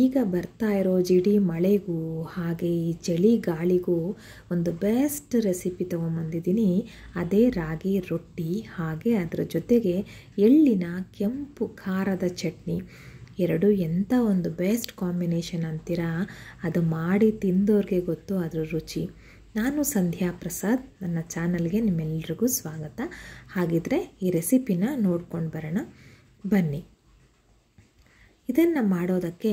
ಈಗ ಬರ್ತಾ ಇರೋ ಜಿಡಿ ಮಳೆಗೂ ಹಾಗೆ ಈ ಚಳಿ ಗಾಳಿಗೂ ಒಂದು ಬೆಸ್ಟ್ ರೆಸಿಪಿ ತೊಗೊಂಬಂದಿದ್ದೀನಿ ಅದೇ ರಾಗಿ ರೊಟ್ಟಿ ಹಾಗೆ ಅದರ ಜೊತೆಗೆ ಎಳ್ಳಿನ ಕೆಂಪು ಖಾರದ ಚಟ್ನಿ ಎರಡು ಎಂಥ ಒಂದು ಬೆಸ್ಟ್ ಕಾಂಬಿನೇಷನ್ ಅಂತೀರಾ ಅದು ಮಾಡಿ ತಿಂದೋರಿಗೆ ಗೊತ್ತು ಅದರ ರುಚಿ ನಾನು ಸಂಧ್ಯಾ ಪ್ರಸಾದ್ ನನ್ನ ಚಾನಲ್ಗೆ ನಿಮ್ಮೆಲ್ರಿಗೂ ಸ್ವಾಗತ ಹಾಗಿದ್ರೆ ಈ ರೆಸಿಪಿನ ನೋಡ್ಕೊಂಡು ಬರೋಣ ಬನ್ನಿ ಇದನ್ನು ಮಾಡೋದಕ್ಕೆ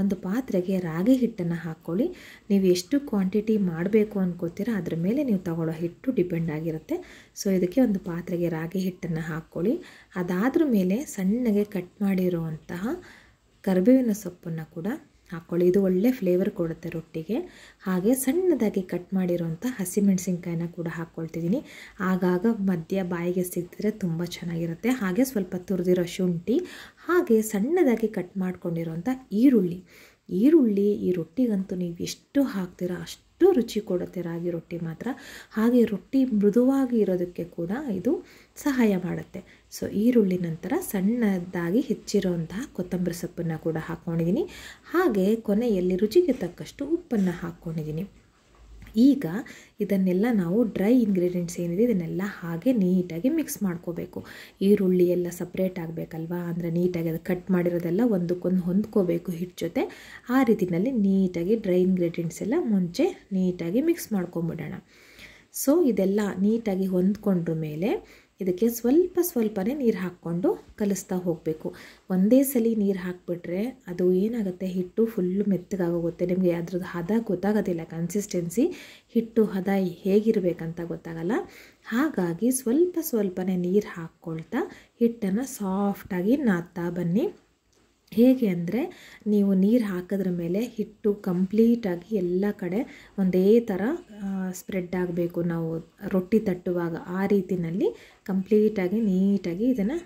ಒಂದು ಪಾತ್ರೆಗೆ ರಾಗಿ ಹಿಟ್ಟನ್ನು ಹಾಕ್ಕೊಳ್ಳಿ ನೀವು ಎಷ್ಟು ಕ್ವಾಂಟಿಟಿ ಮಾಡಬೇಕು ಅನ್ಕೋತೀರ ಅದ್ರ ಮೇಲೆ ನೀವು ತಗೊಳ್ಳೋ ಹಿಟ್ಟು ಡಿಪೆಂಡ್ ಆಗಿರುತ್ತೆ ಸೊ ಇದಕ್ಕೆ ಒಂದು ಪಾತ್ರೆಗೆ ರಾಗಿ ಹಿಟ್ಟನ್ನು ಹಾಕ್ಕೊಳ್ಳಿ ಅದಾದ್ರ ಮೇಲೆ ಸಣ್ಣಗೆ ಕಟ್ ಮಾಡಿರುವಂತಹ ಕರಿಬೇವಿನ ಸೊಪ್ಪನ್ನು ಕೂಡ ಹಾಕ್ಕೊಳ್ಳಿ ಇದು ಒಳ್ಳೆ ಫ್ಲೇವರ್ ಕೊಡುತ್ತೆ ರೊಟ್ಟಿಗೆ ಹಾಗೆ ಸಣ್ಣದಾಗಿ ಕಟ್ ಮಾಡಿರೋಂಥ ಹಸಿಮೆಣಸಿನ್ಕಾಯಿನ ಕೂಡ ಹಾಕ್ಕೊಳ್ತಿದ್ದೀನಿ ಆಗಾಗ ಮಧ್ಯ ಬಾಯಿಗೆ ಸಿಗ್ತಿದ್ರೆ ತುಂಬ ಚೆನ್ನಾಗಿರುತ್ತೆ ಹಾಗೆ ಸ್ವಲ್ಪ ತುರಿದಿರೋ ಶುಂಠಿ ಹಾಗೆ ಸಣ್ಣದಾಗಿ ಕಟ್ ಮಾಡ್ಕೊಂಡಿರೋಂಥ ಈರುಳ್ಳಿ ಈರುಳ್ಳಿ ಈ ರೊಟ್ಟಿಗಂತೂ ನೀವು ಎಷ್ಟು ಹಾಕ್ತೀರಾ ಅಷ್ಟು ರುಚಿ ಕೊಡುತ್ತೆ ರಾಗಿ ರೊಟ್ಟಿ ಮಾತ್ರ ಹಾಗೆ ರೊಟ್ಟಿ ಮೃದುವಾಗಿ ಇರೋದಕ್ಕೆ ಕೂಡ ಇದು ಸಹಾಯ ಮಾಡುತ್ತೆ ಸೊ ಈರುಳ್ಳಿ ನಂತರ ಸಣ್ಣದಾಗಿ ಹೆಚ್ಚಿರುವಂತಹ ಕೊತ್ತಂಬರಿ ಸೊಪ್ಪನ್ನು ಕೂಡ ಹಾಕ್ಕೊಂಡಿದ್ದೀನಿ ಹಾಗೆ ಕೊನೆಯಲ್ಲಿ ರುಚಿಗೆ ತಕ್ಕಷ್ಟು ಉಪ್ಪನ್ನು ಹಾಕ್ಕೊಂಡಿದ್ದೀನಿ ಈಗ ಇದನ್ನೆಲ್ಲ ನಾವು ಡ್ರೈ ಇಂಗ್ರೀಡಿಯೆಂಟ್ಸ್ ಏನಿದೆ ಇದನ್ನೆಲ್ಲ ಹಾಗೆ ನೀಟಾಗಿ ಮಿಕ್ಸ್ ಮಾಡ್ಕೋಬೇಕು ಈರುಳ್ಳಿ ಎಲ್ಲ ಸಪ್ರೇಟ್ ಆಗಬೇಕಲ್ವಾ ಅಂದರೆ ನೀಟಾಗಿ ಅದು ಕಟ್ ಮಾಡಿರೋದೆಲ್ಲ ಒಂದಕ್ಕೊಂದು ಹೊಂದ್ಕೋಬೇಕು ಹಿಟ್ ಜೊತೆ ಆ ರೀತಿಯಲ್ಲಿ ನೀಟಾಗಿ ಡ್ರೈ ಇಂಗ್ರೀಡಿಯೆಂಟ್ಸ್ ಎಲ್ಲ ಮುಂಚೆ ನೀಟಾಗಿ ಮಿಕ್ಸ್ ಮಾಡ್ಕೊಂಬಿಡೋಣ ಸೊ ಇದೆಲ್ಲ ನೀಟಾಗಿ ಹೊಂದ್ಕೊಂಡ್ರ ಮೇಲೆ ಇದಕ್ಕೆ ಸ್ವಲ್ಪ ಸ್ವಲ್ಪನೇ ನೀರು ಹಾಕ್ಕೊಂಡು ಕಲಿಸ್ತಾ ಹೋಗಬೇಕು ಒಂದೇ ಸಲ ನೀರು ಹಾಕಿಬಿಟ್ರೆ ಅದು ಏನಾಗುತ್ತೆ ಹಿಟ್ಟು ಫುಲ್ಲು ಮೆತ್ತಗಾಗೋಗುತ್ತೆ ನಿಮಗೆ ಅದ್ರದ್ದು ಹದ ಗೊತ್ತಾಗೋದಿಲ್ಲ ಕನ್ಸಿಸ್ಟೆನ್ಸಿ ಹಿಟ್ಟು ಹದ ಹೇಗಿರಬೇಕಂತ ಗೊತ್ತಾಗಲ್ಲ ಹಾಗಾಗಿ ಸ್ವಲ್ಪ ಸ್ವಲ್ಪನೇ ನೀರು ಹಾಕ್ಕೊಳ್ತಾ ಹಿಟ್ಟನ್ನು ಸಾಫ್ಟಾಗಿ ನಾದ್ತಾ ಬನ್ನಿ ಹೇಗೆ ಅಂದರೆ ನೀವು ನೀರು ಹಾಕಿದ್ರ ಮೇಲೆ ಹಿಟ್ಟು ಕಂಪ್ಲೀಟಾಗಿ ಎಲ್ಲ ಕಡೆ ಒಂದೇ ಥರ ಸ್ಪ್ರೆಡ್ ಆಗಬೇಕು ನಾವು ರೊಟ್ಟಿ ತಟ್ಟುವಾಗ ಆ ರೀತಿಯಲ್ಲಿ ಕಂಪ್ಲೀಟಾಗಿ ನೀಟಾಗಿ ಇದನ್ನು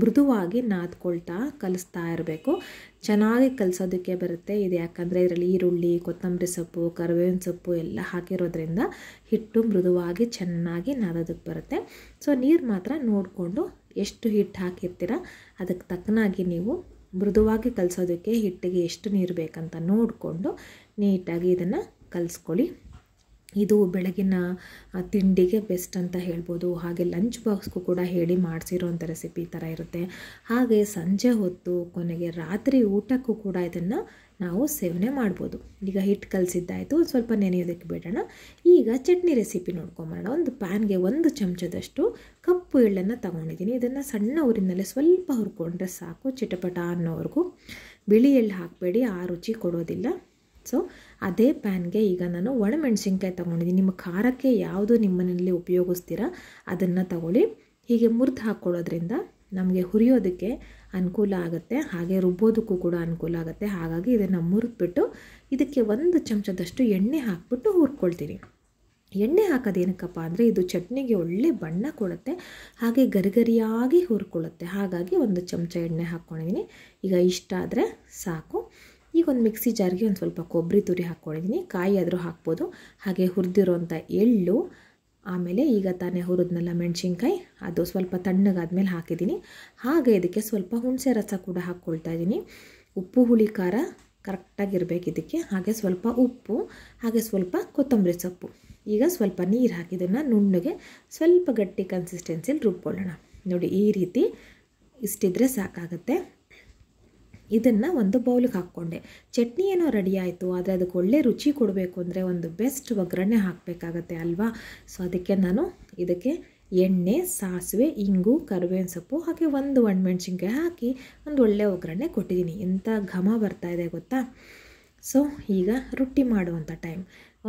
ಮೃದುವಾಗಿ ನಾದ್ಕೊಳ್ತಾ ಕಲಿಸ್ತಾ ಇರಬೇಕು ಚೆನ್ನಾಗಿ ಕಲಿಸೋದಕ್ಕೆ ಬರುತ್ತೆ ಇದು ಯಾಕಂದರೆ ಇದರಲ್ಲಿ ಈರುಳ್ಳಿ ಕೊತ್ತಂಬರಿ ಸೊಪ್ಪು ಕರಿಬೇವಿನ ಸೊಪ್ಪು ಎಲ್ಲ ಹಾಕಿರೋದ್ರಿಂದ ಹಿಟ್ಟು ಮೃದುವಾಗಿ ಚೆನ್ನಾಗಿ ನಾದೋದಕ್ಕೆ ಬರುತ್ತೆ ಸೊ ನೀರು ಮಾತ್ರ ನೋಡಿಕೊಂಡು ಎಷ್ಟು ಹಿಟ್ಟು ಹಾಕಿರ್ತೀರ ಅದಕ್ಕೆ ತಕ್ಕನಾಗಿ ನೀವು ಮೃದುವಾಗಿ ಕಲಿಸೋದಕ್ಕೆ ಹಿಟ್ಟಿಗೆ ಎಷ್ಟು ನೀರು ಬೇಕಂತ ನೋಡಿಕೊಂಡು ನೀಟಾಗಿ ಇದನ್ನು ಕಲಿಸ್ಕೊಳ್ಳಿ ಇದು ಬೆಳಗಿನ ತಿಂಡಿಗೆ ಬೆಸ್ಟ್ ಅಂತ ಹೇಳ್ಬೋದು ಹಾಗೆ ಲಂಚ್ ಬಾಕ್ಸ್ಗೂ ಕೂಡ ಹೇಳಿ ಮಾಡಿಸಿರೋಂಥ ರೆಸಿಪಿ ಥರ ಇರುತ್ತೆ ಹಾಗೆ ಸಂಜೆ ಹೊತ್ತು ಕೊನೆಗೆ ರಾತ್ರಿ ಊಟಕ್ಕೂ ಕೂಡ ಇದನ್ನು ನಾವು ಸೇವನೆ ಮಾಡ್ಬೋದು ಈಗ ಹಿಟ್ಟು ಕಲಸಿದ್ದಾಯಿತು ಸ್ವಲ್ಪ ನೆನೆಯೋದಕ್ಕೆ ಬಿಡೋಣ ಈಗ ಚಟ್ನಿ ರೆಸಿಪಿ ನೋಡ್ಕೊಂಬರೋಣ ಒಂದು ಪ್ಯಾನ್ಗೆ ಒಂದು ಚಮಚದಷ್ಟು ಕಪ್ಪು ಎಳ್ಳನ್ನು ತಗೊಂಡಿದ್ದೀನಿ ಇದನ್ನು ಸಣ್ಣ ಊರಿನಲ್ಲೇ ಸ್ವಲ್ಪ ಹುರ್ಕೊಂಡ್ರೆ ಸಾಕು ಚಿಟಪಟ ಅನ್ನೋವರೆಗೂ ಬಿಳಿ ಎಳ್ಳು ಹಾಕಬೇಡಿ ಆ ರುಚಿ ಕೊಡೋದಿಲ್ಲ ಸೊ ಅದೇ ಪ್ಯಾನ್ಗೆ ಈಗ ನಾನು ಒಣಮೆಣಸಿನ್ಕಾಯಿ ತೊಗೊಂಡಿದ್ದೀನಿ ನಿಮ್ಮ ಖಾರಕ್ಕೆ ಯಾವುದು ನಿಮ್ಮನೇಲಿ ಉಪಯೋಗಿಸ್ತೀರ ಅದನ್ನು ತಗೊಳ್ಳಿ ಹೀಗೆ ಮುರಿದು ಹಾಕ್ಕೊಳ್ಳೋದ್ರಿಂದ ನಮಗೆ ಹುರಿಯೋದಕ್ಕೆ ಅನುಕೂಲ ಆಗುತ್ತೆ ಹಾಗೆ ರುಬ್ಬೋದಕ್ಕೂ ಕೂಡ ಅನುಕೂಲ ಆಗುತ್ತೆ ಹಾಗಾಗಿ ಇದನ್ನು ಮುರಿದ್ಬಿಟ್ಟು ಇದಕ್ಕೆ ಒಂದು ಚಮಚದಷ್ಟು ಎಣ್ಣೆ ಹಾಕ್ಬಿಟ್ಟು ಹುರ್ಕೊಳ್ತೀನಿ ಎಣ್ಣೆ ಹಾಕೋದೇನಕ್ಕಪ್ಪ ಅಂದರೆ ಇದು ಚಟ್ನಿಗೆ ಒಳ್ಳೆ ಬಣ್ಣ ಕೊಡುತ್ತೆ ಹಾಗೆ ಗರಿಗರಿಯಾಗಿ ಹುರ್ಕೊಳ್ಳುತ್ತೆ ಹಾಗಾಗಿ ಒಂದು ಚಮಚ ಎಣ್ಣೆ ಹಾಕ್ಕೊಂಡಿದ್ದೀನಿ ಈಗ ಇಷ್ಟ ಆದರೆ ಸಾಕು ಈಗ ಒಂದು ಮಿಕ್ಸಿ ಜಾರ್ಗೆ ಒಂದು ಸ್ವಲ್ಪ ಕೊಬ್ಬರಿ ತುರಿ ಹಾಕ್ಕೊಂಡಿದ್ದೀನಿ ಕಾಯಿ ಆದರೂ ಹಾಕ್ಬೋದು ಹಾಗೆ ಹುರಿದಿರೋಂಥ ಎಳ್ಳು ಆಮೇಲೆ ಈಗ ತಾನೇ ಹುರಿದ್ನೆಲ್ಲ ಮೆಣಸಿನ್ಕಾಯಿ ಅದು ಸ್ವಲ್ಪ ತಣ್ಣಗಾದ್ಮೇಲೆ ಹಾಕಿದ್ದೀನಿ ಹಾಗೆ ಇದಕ್ಕೆ ಸ್ವಲ್ಪ ಹುಣಸೆ ರಸ ಕೂಡ ಹಾಕ್ಕೊಳ್ತಾ ಇದ್ದೀನಿ ಉಪ್ಪು ಹುಳಿ ಖಾರ ಕರೆಕ್ಟಾಗಿರಬೇಕು ಇದಕ್ಕೆ ಹಾಗೆ ಸ್ವಲ್ಪ ಉಪ್ಪು ಹಾಗೆ ಸ್ವಲ್ಪ ಕೊತ್ತಂಬರಿ ಸೊಪ್ಪು ಈಗ ಸ್ವಲ್ಪ ನೀರು ಹಾಕಿದ್ದನ್ನು ನುಣ್ಣಗೆ ಸ್ವಲ್ಪ ಗಟ್ಟಿ ಕನ್ಸಿಸ್ಟೆನ್ಸಿಲಿ ರುಬ್ಕೊಳ್ಳೋಣ ನೋಡಿ ಈ ರೀತಿ ಇಷ್ಟಿದ್ರೆ ಸಾಕಾಗುತ್ತೆ ಇದನ್ನು ಒಂದು ಬೌಲಿಗೆ ಹಾಕ್ಕೊಂಡೆ ಚಟ್ನಿ ಏನೋ ರೆಡಿ ಆಯಿತು ಆದರೆ ಅದಕ್ಕೆ ಒಳ್ಳೆ ರುಚಿ ಕೊಡಬೇಕು ಅಂದರೆ ಒಂದು ಬೆಸ್ಟ್ ಒಗ್ಗರಣೆ ಹಾಕಬೇಕಾಗತ್ತೆ ಅಲ್ವಾ ಸೊ ಅದಕ್ಕೆ ನಾನು ಇದಕ್ಕೆ ಎಣ್ಣೆ ಸಾಸಿವೆ ಇಂಗು ಕರಿಬೇವಿನ ಸೊಪ್ಪು ಹಾಗೆ ಒಂದು ಒಣಮೆಣ್ಸಿನ್ಕಾಯಿ ಹಾಕಿ ಒಂದು ಒಳ್ಳೆ ಒಗ್ಗರಣೆ ಕೊಟ್ಟಿದ್ದೀನಿ ಇಂಥ ಘಮ ಬರ್ತಾ ಇದೆ ಗೊತ್ತಾ ಸೊ ಈಗ ರೊಟ್ಟಿ ಮಾಡುವಂಥ ಟೈಮ್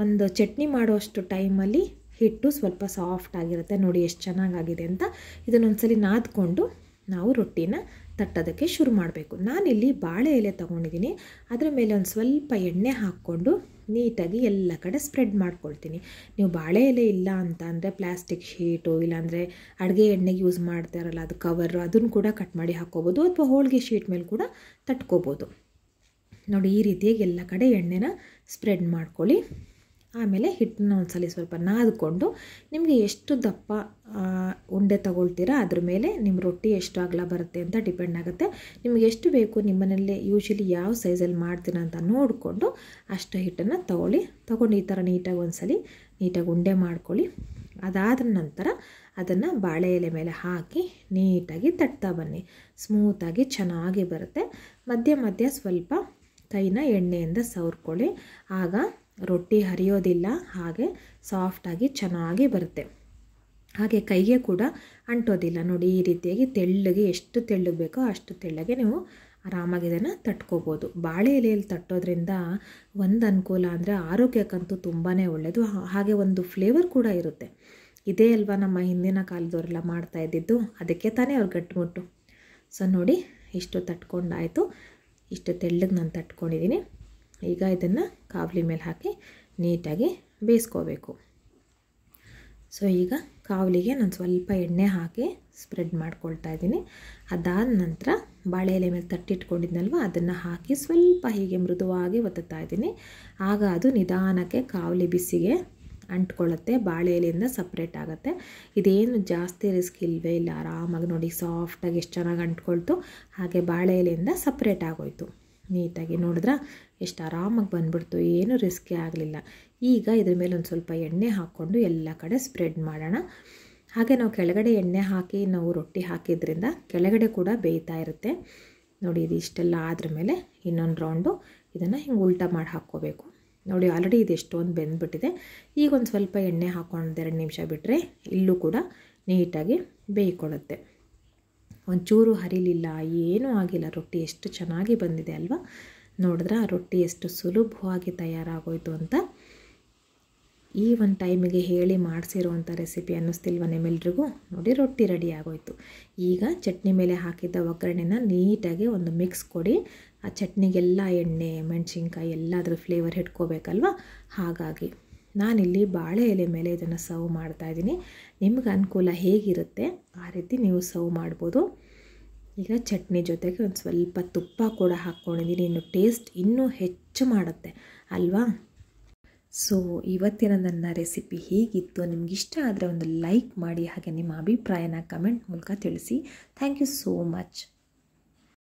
ಒಂದು ಚಟ್ನಿ ಮಾಡುವಷ್ಟು ಟೈಮಲ್ಲಿ ಹಿಟ್ಟು ಸ್ವಲ್ಪ ಸಾಫ್ಟ್ ಆಗಿರುತ್ತೆ ನೋಡಿ ಎಷ್ಟು ಚೆನ್ನಾಗಾಗಿದೆ ಅಂತ ಇದನ್ನೊಂದ್ಸಲಿ ನಾದ್ಕೊಂಡು ನಾವು ರೊಟ್ಟಿನ ತಟ್ಟೋದಕ್ಕೆ ಶುರು ಮಾಡಬೇಕು ನಾನಿಲ್ಲಿ ಬಾಳೆ ಎಲೆ ತೊಗೊಂಡಿದ್ದೀನಿ ಅದರ ಮೇಲೆ ಒಂದು ಸ್ವಲ್ಪ ಎಣ್ಣೆ ಹಾಕ್ಕೊಂಡು ನೀಟಾಗಿ ಎಲ್ಲ ಕಡೆ ಸ್ಪ್ರೆಡ್ ಮಾಡ್ಕೊಳ್ತೀನಿ ನೀವು ಬಾಳೆ ಎಲೆ ಇಲ್ಲ ಅಂತ ಅಂದರೆ ಪ್ಲಾಸ್ಟಿಕ್ ಶೀಟು ಇಲ್ಲಾಂದರೆ ಅಡುಗೆ ಎಣ್ಣೆಗೆ ಯೂಸ್ ಇರಲ್ಲ ಅದು ಕವರು ಅದನ್ನು ಕೂಡ ಕಟ್ ಮಾಡಿ ಹಾಕ್ಕೋಬೋದು ಅಥವಾ ಹೋಳಿಗೆ ಶೀಟ್ ಮೇಲೆ ಕೂಡ ತಟ್ಕೋಬೋದು ನೋಡಿ ಈ ರೀತಿಯಾಗಿ ಎಲ್ಲ ಕಡೆ ಎಣ್ಣೆನ ಸ್ಪ್ರೆಡ್ ಮಾಡ್ಕೊಳ್ಳಿ ಆಮೇಲೆ ಹಿಟ್ಟನ್ನ ಒಂದು ಸಲ ಸ್ವಲ್ಪ ನಾದ್ಕೊಂಡು ನಿಮಗೆ ಎಷ್ಟು ದಪ್ಪ ಉಂಡೆ ತಗೊಳ್ತೀರಾ ಅದ್ರ ಮೇಲೆ ನಿಮ್ಮ ರೊಟ್ಟಿ ಎಷ್ಟು ಅಗಲ ಬರುತ್ತೆ ಅಂತ ಡಿಪೆಂಡ್ ಆಗುತ್ತೆ ನಿಮಗೆ ಎಷ್ಟು ಬೇಕು ನಿಮ್ಮನೇಲಿ ಯೂಶ್ವಲಿ ಯಾವ ಸೈಜಲ್ಲಿ ಮಾಡ್ತೀರ ಅಂತ ನೋಡಿಕೊಂಡು ಅಷ್ಟು ಹಿಟ್ಟನ್ನು ತಗೊಳ್ಳಿ ತಗೊಂಡು ಈ ಥರ ನೀಟಾಗಿ ಒಂದು ನೀಟಾಗಿ ಉಂಡೆ ಮಾಡ್ಕೊಳ್ಳಿ ಅದಾದ ನಂತರ ಅದನ್ನು ಬಾಳೆ ಎಲೆ ಮೇಲೆ ಹಾಕಿ ನೀಟಾಗಿ ತಟ್ತಾ ಬನ್ನಿ ಸ್ಮೂತಾಗಿ ಚೆನ್ನಾಗಿ ಬರುತ್ತೆ ಮಧ್ಯ ಮಧ್ಯ ಸ್ವಲ್ಪ ಕೈನ ಎಣ್ಣೆಯಿಂದ ಸವರ್ಕೊಳ್ಳಿ ಆಗ ರೊಟ್ಟಿ ಹರಿಯೋದಿಲ್ಲ ಹಾಗೆ ಸಾಫ್ಟಾಗಿ ಚೆನ್ನಾಗಿ ಬರುತ್ತೆ ಹಾಗೆ ಕೈಗೆ ಕೂಡ ಅಂಟೋದಿಲ್ಲ ನೋಡಿ ಈ ರೀತಿಯಾಗಿ ತೆಳ್ಳಗೆ ಎಷ್ಟು ತೆಳ್ಳಗೆ ಬೇಕೋ ಅಷ್ಟು ತೆಳ್ಳಗೆ ನೀವು ಆರಾಮಾಗಿ ಇದನ್ನು ತಟ್ಕೋಬೋದು ಬಾಳೆ ಎಲೆಯಲ್ಲಿ ತಟ್ಟೋದ್ರಿಂದ ಒಂದು ಅನುಕೂಲ ಅಂದರೆ ಆರೋಗ್ಯಕ್ಕಂತೂ ತುಂಬಾ ಒಳ್ಳೆಯದು ಹಾಗೆ ಒಂದು ಫ್ಲೇವರ್ ಕೂಡ ಇರುತ್ತೆ ಇದೇ ಅಲ್ವಾ ನಮ್ಮ ಹಿಂದಿನ ಕಾಲದವರೆಲ್ಲ ಮಾಡ್ತಾ ಇದ್ದಿದ್ದು ಅದಕ್ಕೆ ತಾನೇ ಅವ್ರು ಗಟ್ಟಿಮುಟ್ಟು ಸೊ ನೋಡಿ ಇಷ್ಟು ತಟ್ಕೊಂಡಾಯಿತು ಇಷ್ಟು ತೆಳ್ಳಗೆ ನಾನು ತಟ್ಕೊಂಡಿದ್ದೀನಿ ಈಗ ಇದನ್ನು ಕಾವಲಿ ಮೇಲೆ ಹಾಕಿ ನೀಟಾಗಿ ಬೇಯಿಸ್ಕೋಬೇಕು ಸೊ ಈಗ ಕಾವಲಿಗೆ ನಾನು ಸ್ವಲ್ಪ ಎಣ್ಣೆ ಹಾಕಿ ಸ್ಪ್ರೆಡ್ ಮಾಡ್ಕೊಳ್ತಾ ಇದ್ದೀನಿ ಅದಾದ ನಂತರ ಬಾಳೆ ಎಲೆ ಮೇಲೆ ತಟ್ಟಿಟ್ಕೊಂಡಿದ್ನಲ್ವ ಅದನ್ನು ಹಾಕಿ ಸ್ವಲ್ಪ ಹೀಗೆ ಮೃದುವಾಗಿ ಒತ್ತುತ್ತಾ ಇದ್ದೀನಿ ಆಗ ಅದು ನಿಧಾನಕ್ಕೆ ಕಾವಲಿ ಬಿಸಿಗೆ ಅಂಟ್ಕೊಳ್ಳುತ್ತೆ ಬಾಳೆ ಎಲೆಯಿಂದ ಸಪ್ರೇಟ್ ಆಗುತ್ತೆ ಇದೇನು ಜಾಸ್ತಿ ರಿಸ್ಕ್ ಇಲ್ಲವೇ ಇಲ್ಲ ಆರಾಮಾಗಿ ನೋಡಿ ಸಾಫ್ಟಾಗಿ ಎಷ್ಟು ಚೆನ್ನಾಗಿ ಅಂಟ್ಕೊಳ್ತು ಹಾಗೆ ಬಾಳೆ ಎಲೆಯಿಂದ ಸಪ್ರೇಟ್ ಆಗೋಯ್ತು ನೀಟಾಗಿ ನೋಡಿದ್ರೆ ಎಷ್ಟು ಆರಾಮಾಗಿ ಬಂದ್ಬಿಡ್ತು ಏನೂ ರಿಸ್ಕಿ ಆಗಲಿಲ್ಲ ಈಗ ಇದ್ರ ಮೇಲೆ ಒಂದು ಸ್ವಲ್ಪ ಎಣ್ಣೆ ಹಾಕ್ಕೊಂಡು ಎಲ್ಲ ಕಡೆ ಸ್ಪ್ರೆಡ್ ಮಾಡೋಣ ಹಾಗೆ ನಾವು ಕೆಳಗಡೆ ಎಣ್ಣೆ ಹಾಕಿ ನಾವು ರೊಟ್ಟಿ ಹಾಕಿದ್ರಿಂದ ಕೆಳಗಡೆ ಕೂಡ ಬೇಯ್ತಾ ಇರುತ್ತೆ ನೋಡಿ ಇದು ಇಷ್ಟೆಲ್ಲ ಆದ್ರ ಮೇಲೆ ಇನ್ನೊಂದು ರೌಂಡು ಇದನ್ನು ಹಿಂಗೆ ಉಲ್ಟಾ ಮಾಡಿ ಹಾಕ್ಕೋಬೇಕು ನೋಡಿ ಆಲ್ರೆಡಿ ಇದು ಎಷ್ಟೊಂದು ಬೆಂದ್ಬಿಟ್ಟಿದೆ ಈಗ ಒಂದು ಸ್ವಲ್ಪ ಎಣ್ಣೆ ಹಾಕ್ಕೊಂಡು ಎರಡು ನಿಮಿಷ ಬಿಟ್ಟರೆ ಇಲ್ಲೂ ಕೂಡ ನೀಟಾಗಿ ಬೇಯ್ಕೊಳ್ಳುತ್ತೆ ಒಂಚೂರು ಹರಿಲಿಲ್ಲ ಏನೂ ಆಗಿಲ್ಲ ರೊಟ್ಟಿ ಎಷ್ಟು ಚೆನ್ನಾಗಿ ಬಂದಿದೆ ಅಲ್ವಾ ನೋಡಿದ್ರೆ ಆ ರೊಟ್ಟಿ ಎಷ್ಟು ಸುಲಭವಾಗಿ ತಯಾರಾಗೋಯಿತು ಅಂತ ಈ ಒಂದು ಟೈಮಿಗೆ ಹೇಳಿ ಮಾಡಿಸಿರುವಂಥ ರೆಸಿಪಿ ಅನ್ನಿಸ್ತಿಲ್ವ ನಿಮ್ಮೆಲ್ರಿಗೂ ನೋಡಿ ರೊಟ್ಟಿ ರೆಡಿ ಆಗೋಯ್ತು ಈಗ ಚಟ್ನಿ ಮೇಲೆ ಹಾಕಿದ್ದ ಒಗ್ಗರಣೆನ ನೀಟಾಗಿ ಒಂದು ಮಿಕ್ಸ್ ಕೊಡಿ ಆ ಚಟ್ನಿಗೆಲ್ಲ ಎಣ್ಣೆ ಮೆಣಸಿನ್ಕಾಯಿ ಎಲ್ಲಾದರೂ ಫ್ಲೇವರ್ ಹಿಡ್ಕೋಬೇಕಲ್ವ ಹಾಗಾಗಿ ನಾನಿಲ್ಲಿ ಬಾಳೆ ಎಲೆ ಮೇಲೆ ಇದನ್ನು ಸರ್ವ್ ಮಾಡ್ತಾಯಿದ್ದೀನಿ ನಿಮ್ಗೆ ಅನುಕೂಲ ಹೇಗಿರುತ್ತೆ ಆ ರೀತಿ ನೀವು ಸರ್ವ್ ಮಾಡ್ಬೋದು ಈಗ ಚಟ್ನಿ ಜೊತೆಗೆ ಒಂದು ಸ್ವಲ್ಪ ತುಪ್ಪ ಕೂಡ ಹಾಕ್ಕೊಂಡಿದ್ದೀನಿ ಇನ್ನು ಟೇಸ್ಟ್ ಇನ್ನೂ ಹೆಚ್ಚು ಮಾಡುತ್ತೆ ಅಲ್ವಾ ಸೊ ಇವತ್ತಿನ ನನ್ನ ರೆಸಿಪಿ ಹೀಗಿತ್ತು ಇಷ್ಟ ಆದರೆ ಒಂದು ಲೈಕ್ ಮಾಡಿ ಹಾಗೆ ನಿಮ್ಮ ಅಭಿಪ್ರಾಯನ ಕಮೆಂಟ್ ಮೂಲಕ ತಿಳಿಸಿ ಥ್ಯಾಂಕ್ ಯು ಸೋ ಮಚ್